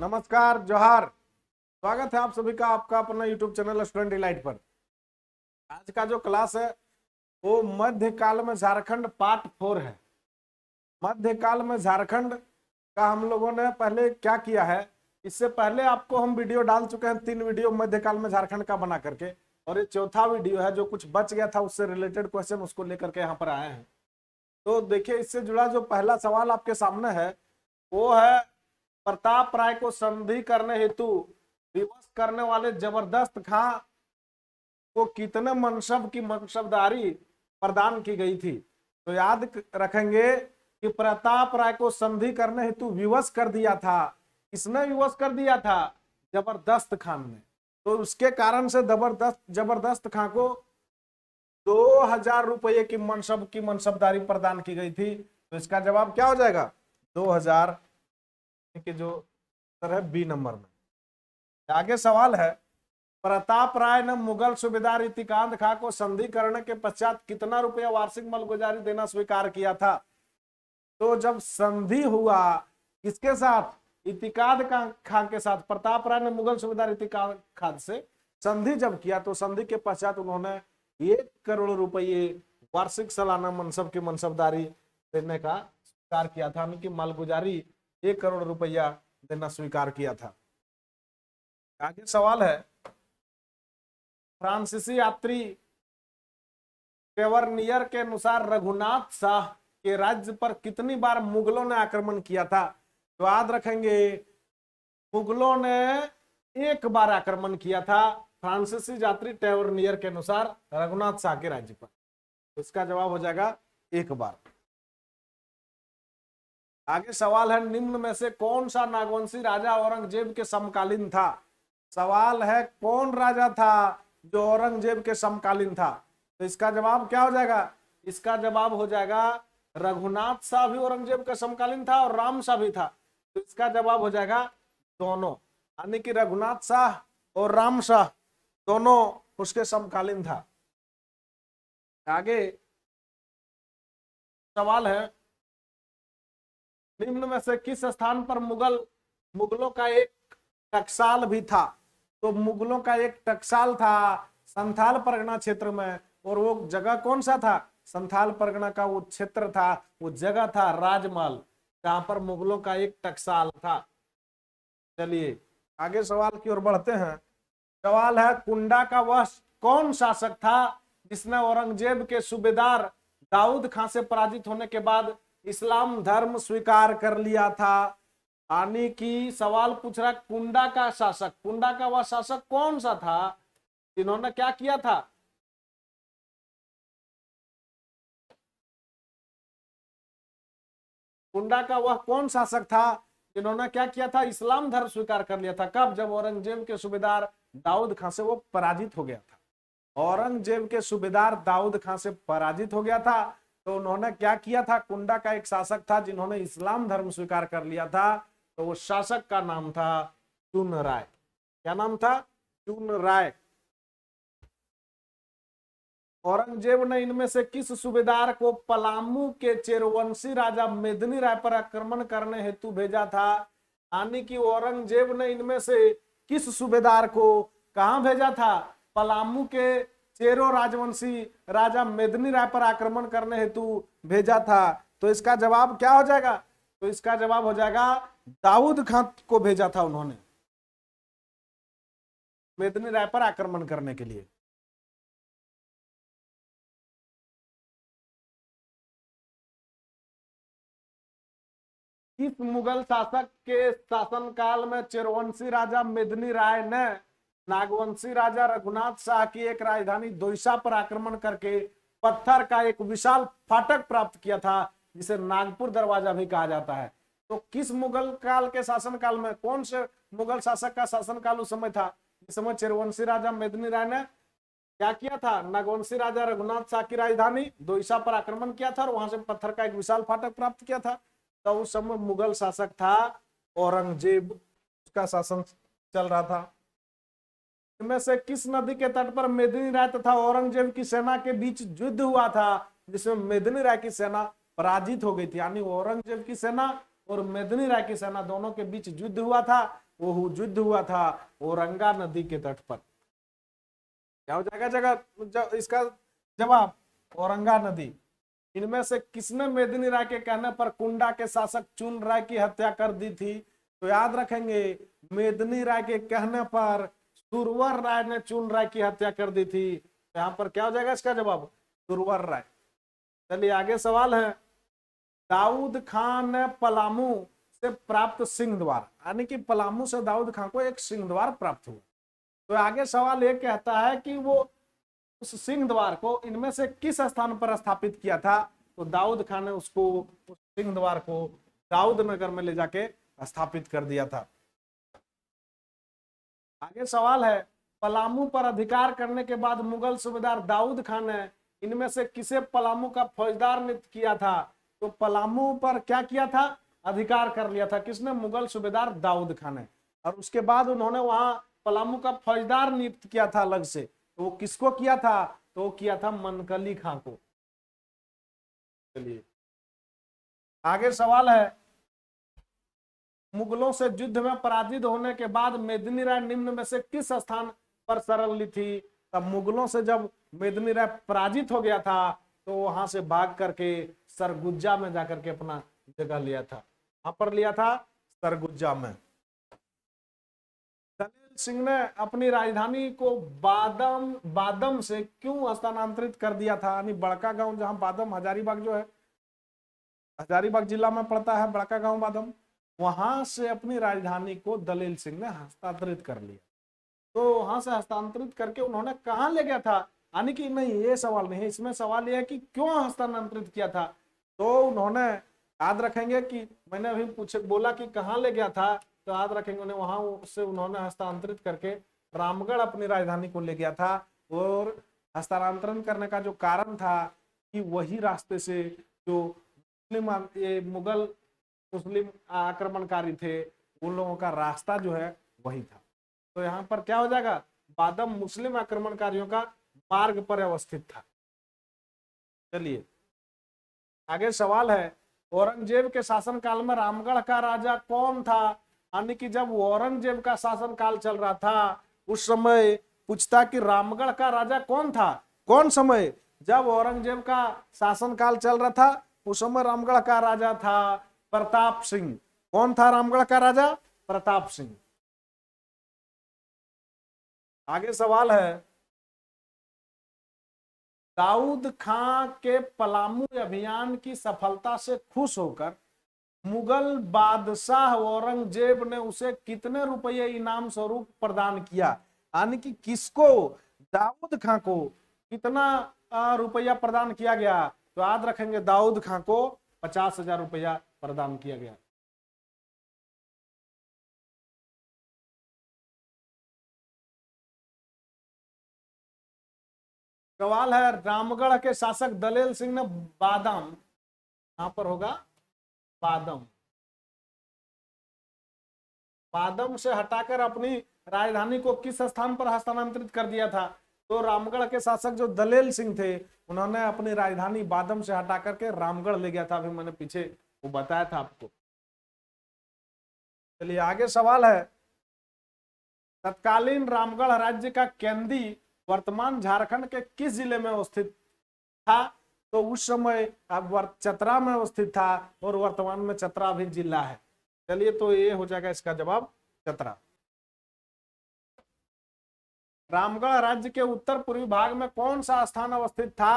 नमस्कार जोहार स्वागत है आप सभी का आपका अपना यूट्यूब चैनल स्टूडेंट डिलाइट पर आज का जो क्लास है वो मध्यकाल में झारखंड पार्ट फोर है मध्यकाल में झारखंड का हम लोगों ने पहले क्या किया है इससे पहले आपको हम वीडियो डाल चुके हैं तीन वीडियो मध्यकाल में झारखंड का बना करके और ये चौथा वीडियो है जो कुछ बच गया था उससे रिलेटेड क्वेश्चन उसको लेकर के यहाँ पर आए हैं तो देखिए इससे जुड़ा जो पहला सवाल आपके सामने है वो है प्रताप राय को संधि करने हेतु विवश करने वाले जबरदस्त खां को कितने मनसब की मनसबदारी प्रदान की गई थी तो याद रखेंगे कि प्रताप राय को संधि करने हेतु विवश कर दिया था किसने विवश कर दिया था जबरदस्त खान ने तो उसके कारण से जबरदस्त जबरदस्त खां को दो हजार रुपये की मनसब की मनसबदारी प्रदान की गई थी तो इसका जवाब क्या हो जाएगा दो हजार कि जो उत्तर है बी नंबर में आगे सवाल है प्रताप राय ने मुगल सुबेदार इतिकांत खा को संधि करने के पश्चात कितना रुपया वार्षिक मलगुजारी देना स्वीकार किया था तो जब संधि हुआ किसके साथ इतिकाद खा के साथ प्रताप राय ने मुगल सुबेदार इतिकांत खा से संधि जब किया तो संधि के पश्चात उन्होंने एक करोड़ रुपये वार्षिक सालाना मनसब की मनसबदारी देने का स्वीकार किया था यानी कि मलगुजारी एक करोड़ रुपया देना स्वीकार किया था आगे सवाल है फ्रांसीसी यात्री पेवरनियर के अनुसार रघुनाथ शाह के राज्य पर कितनी बार मुगलों ने आक्रमण किया था तो याद रखेंगे मुगलों ने एक बार आक्रमण किया था फ्रांसीसी यात्री टेवरनियर के अनुसार रघुनाथ शाह के राज्य पर तो इसका जवाब हो जाएगा एक बार आगे सवाल है निम्न में से कौन सा नागवंशी राजा औरंगजेब के समकालीन था सवाल है कौन राजा था जो औरंगजेब के समकालीन था तो इसका जवाब क्या हो जाएगा इसका जवाब हो जाएगा रघुनाथ शाह भी औरंगजेब का समकालीन था और राम शाह भी था तो इसका जवाब हो जाएगा दोनों यानी कि रघुनाथ शाह और राम शाह दोनों उसके समकालीन था आगे सवाल है निम्न में से किस स्थान पर मुगल मुगलों का एक टकसाल भी था तो मुगलों का एक टकसाल था संथाल परगना क्षेत्र में और वो जगह कौन सा था संथाल परगना का वो क्षेत्र था वो जगह था राजमहल जहां पर मुगलों का एक टकसाल था चलिए आगे सवाल की ओर बढ़ते हैं सवाल है कुंडा का वह कौन शासक था जिसने औरंगजेब के सूबेदार दाऊद खां से पराजित होने के बाद इस्लाम धर्म स्वीकार कर लिया था यानी कि सवाल पूछ रहा कुंडा का शासक कुंडा का वह शासक कौन सा था इन्होंने क्या किया था कुंडा का वह कौन शासक था इन्होंने क्या किया था इस्लाम धर्म स्वीकार कर लिया था कब जब औरंगजेब के सूबेदार दाऊद खां से वो पराजित हो गया था औरंगजेब के सूबेदार दाऊद खां से पराजित हो गया था तो उन्होंने क्या किया था कुंडा का एक शासक था जिन्होंने इस्लाम धर्म स्वीकार कर लिया था तो वो शासक का नाम था चुन राय क्या नाम था चुन राय औरंगजेब ने इनमें से किस सूबेदार को पलामू के चेरवंशी राजा मेदनी राय पर आक्रमण करने हेतु भेजा था यानी कि औरंगजेब ने इनमें से किस सूबेदार को कहा भेजा था पलामू के चेरो राजवंशी राजा मेदनी राय पर आक्रमण करने हेतु भेजा था तो इसका जवाब क्या हो जाएगा तो इसका जवाब हो जाएगा दाऊद खान को भेजा था उन्होंने मेदनी राय पर आक्रमण करने के लिए इस मुगल शासक के शासनकाल में चेरवंशी राजा मेदनी राय ने नागवंशी राजा रघुनाथ शाह की एक राजधानी दोईसा पर आक्रमण करके पत्थर का एक विशाल फाटक प्राप्त किया था जिसे नागपुर दरवाजा भी कहा जाता है तो किस मुगल काल के शासन काल में कौन से मुगल शासक का शासन काल उस समय था इस समय चिरवंशी राजा मेदनी राय ने क्या किया था नागवंशी राजा रघुनाथ शाह की राजधानी दोईसा पर आक्रमण किया था और वहां से पत्थर का एक विशाल फाटक प्राप्त किया था तो उस समय मुगल शासक था औरंगजेब उसका शासन चल रहा था में से किस नदी के तट पर मेदिनी राय तथा औरंगजेब की सेना के बीच युद्ध हुआ था जिसमें मेदिनी राय की सेना पराजित हो गई थी यानी औरंगजेब की सेना और मेदिनी राय की सेना दोनों के बीच युद्ध हुआ था वो युद्ध हुआ था औरंगा नदी के तट पर क्या हो जाएगा जगह इसका जवाब औरंगा नदी इनमें से किसने मेदिनी राय के कहने पर कुंडा के शासक चुन राय की हत्या कर दी थी तो याद रखेंगे मेदिनी राय के कहने पर सुरवर राय ने चून राय की हत्या कर दी थी यहाँ पर क्या हो जाएगा इसका जवाब सुरवर राय चलिए आगे सवाल है दाऊद खान ने पलामू से प्राप्त सिंह द्वार यानी कि पलामू से दाऊद खान को एक सिंह द्वार प्राप्त हुआ तो आगे सवाल ये कहता है कि वो उस सिंह द्वार को इनमें से किस स्थान पर स्थापित किया था तो दाऊद खान ने उसको उस सिंह द्वार को दाऊद नगर में ले जाके स्थापित कर दिया था आगे सवाल है पलामू पर अधिकार करने के बाद मुगल सूबेदार दाऊद खान ने इनमें से किसे पलामू का फौजदार नियुक्त किया था तो पलामू पर क्या किया था अधिकार कर लिया था किसने मुगल सूबेदार दाऊद खान ने और उसके बाद उन्होंने वहां पलामू का फौजदार नियुक्त किया था अलग से तो वो किसको किया था तो वो किया था मनकली खां को चलिए आगे सवाल है मुगलों से युद्ध में पराजित होने के बाद मेदिनी राय निम्न में से किस स्थान पर शरण ली थी तब मुगलों से जब मेदिनी राय पराजित हो गया था तो वहां से भाग करके सरगुज्जा में जाकर के अपना जगह लिया था वहां पर लिया था सरगुज्जा में दलेल सिंह ने अपनी राजधानी को बादम बादम से क्यों स्थानांतरित कर दिया था यानी बड़का गांव जहां बादम हजारीबाग जो है हजारीबाग जिला में पड़ता है बड़का गांव बादम वहां से अपनी राजधानी को दलील सिंह ने हस्तांतरित कर लिया तो वहां से हस्तांतरित करके उन्होंने कहा ले गया था यानी कि नहीं ये सवाल नहीं इसमें सवाल यह है कि क्यों हस्तांतरित किया था तो उन्होंने याद रखेंगे कि मैंने अभी पूछे बोला कि कहाँ ले गया था तो याद रखेंगे उन्हें वहां से उन्होंने हस्तांतरित करके रामगढ़ अपनी राजधानी को ले गया था और हस्तांतरण करने का जो कारण था कि वही रास्ते से जो मुस्लिम ये मुगल मुस्लिम आक्रमणकारी थे उन लोगों का रास्ता जो है वही था तो यहाँ पर क्या हो जाएगा बादम मुस्लिम आक्रमणकारियों का मार्ग पर अवस्थित था चलिए आगे सवाल है औरंगजेब के शासन काल में रामगढ़ का राजा कौन था यानी कि जब औरंगजेब का शासन काल चल रहा था उस समय पूछता कि रामगढ़ का राजा कौन था कौन समय जब औरंगजेब का शासन काल चल रहा था उस समय रामगढ़ का राजा था प्रताप सिंह कौन था रामगढ़ का राजा प्रताप सिंह आगे सवाल है दाऊद खां के पलामू अभियान की सफलता से खुश होकर मुगल बादशाह औरंगजेब ने उसे कितने रुपये इनाम स्वरूप प्रदान किया यानी कि किसको दाऊद खां को कितना रुपया प्रदान किया गया तो याद रखेंगे दाऊद खां को पचास हजार रुपया प्रदान किया गया सवाल है रामगढ़ के शासक दलेल सिंह ने बादम यहां पर होगा बादम बादम से हटाकर अपनी राजधानी को किस स्थान पर हस्तांतरित कर दिया था तो रामगढ़ के शासक जो दलेल सिंह थे उन्होंने अपनी राजधानी बादम से हटा करके रामगढ़ ले गया था अभी मैंने पीछे वो बताया था आपको चलिए आगे सवाल है तत्कालीन रामगढ़ राज्य का केंदी वर्तमान झारखंड के किस जिले में अवस्थित था तो उस समय अब चतरा में अवस्थित था और वर्तमान में चतरा भी जिला है चलिए तो ये हो जाएगा इसका जवाब चतरा रामगढ़ राज्य के उत्तर पूर्वी भाग में कौन सा स्थान अवस्थित था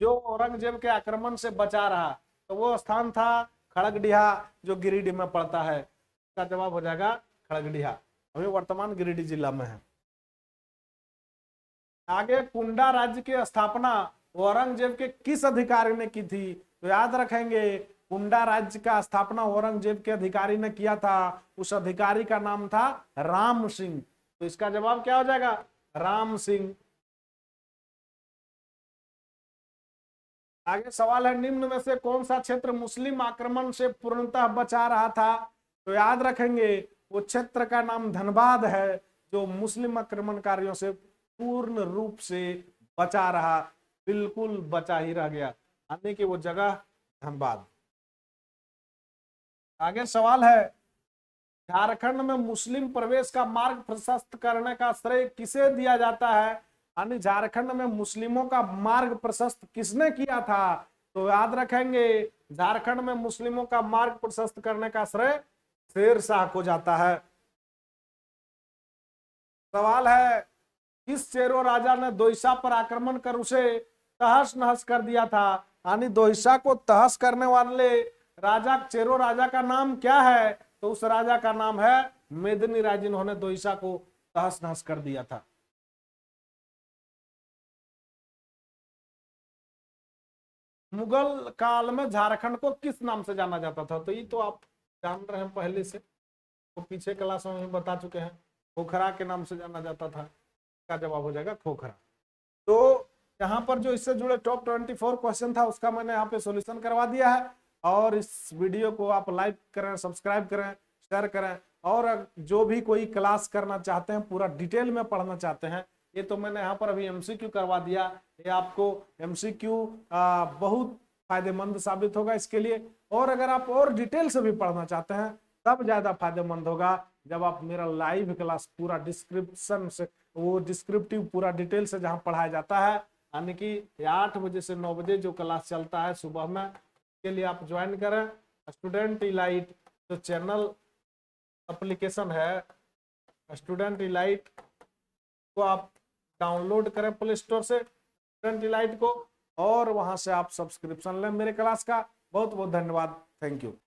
जो औरंगजेब के आक्रमण से बचा रहा तो वो स्थान था खड़गडिहा जो गिरिडीह में पड़ता है इसका जवाब हो जाएगा खड़गडिहा अभी वर्तमान गिरिडीह जिला में है आगे कुंडा राज्य की स्थापना औरंगजेब के किस अधिकारी ने की थी तो याद रखेंगे कुंडा राज्य का स्थापना औरंगजेब के अधिकारी ने किया था उस अधिकारी का नाम था राम सिंह तो इसका जवाब क्या हो जाएगा राम सिंह आगे सवाल है निम्न में से कौन सा क्षेत्र मुस्लिम आक्रमण से पूर्णतः बचा रहा था तो याद रखेंगे वो क्षेत्र का नाम धनबाद है जो मुस्लिम आक्रमणकारियों से पूर्ण रूप से बचा रहा बिल्कुल बचा ही रह गया यानी कि वो जगह धनबाद आगे सवाल है झारखंड में मुस्लिम प्रवेश का मार्ग प्रशस्त करने का श्रेय किसे दिया जाता है यानी झारखंड में मुस्लिमों का मार्ग प्रशस्त किसने किया था तो याद रखेंगे झारखंड में मुस्लिमों का मार्ग प्रशस्त करने का श्रेय शेर शाह को जाता है सवाल है किस शेरों राजा ने दोहिशा पर आक्रमण कर उसे तहस नहस कर दिया था यानी दोहिशा को तहस करने वाले राजा चेरो राजा का नाम क्या है तो उस राजा का नाम है मेदनी राज जिन्होंने दोहिशा को तहस नहस कर दिया था मुगल काल में झारखंड को किस नाम से जाना जाता था तो ये तो आप जान रहे हैं पहले से तो पीछे क्लास में ही बता चुके हैं खोखरा के नाम से जाना जाता था का जवाब हो जाएगा खोखरा तो यहाँ पर जो इससे जुड़े टॉप ट्वेंटी फोर क्वेश्चन था उसका मैंने यहाँ पे सोल्यूशन करवा दिया है और इस वीडियो को आप लाइक करें सब्सक्राइब करें शेयर करें और जो भी कोई क्लास करना चाहते हैं पूरा डिटेल में पढ़ना चाहते हैं ये तो मैंने यहाँ पर अभी एमसीक्यू करवा दिया ये आपको एमसीक्यू बहुत फायदेमंद साबित होगा इसके लिए और अगर आप और डिटेल से भी पढ़ना चाहते हैं तब ज्यादा फायदेमंद होगा जब आप मेरा लाइव क्लास पूरा डिस्क्रिप्शन से वो डिस्क्रिप्टिव पूरा डिटेल से जहाँ पढ़ाया जाता है यानी कि आठ बजे से नौ बजे जो क्लास चलता है सुबह में उसके लिए आप ज्वाइन करें स्टूडेंट इलाइट जो चैनल एप्लीकेशन है स्टूडेंट इलाइट को आप डाउनलोड करें प्ले स्टोर से स्टूडेंट डिलाइट को और वहां से आप सब्सक्रिप्शन लें मेरे क्लास का बहुत बहुत धन्यवाद थैंक यू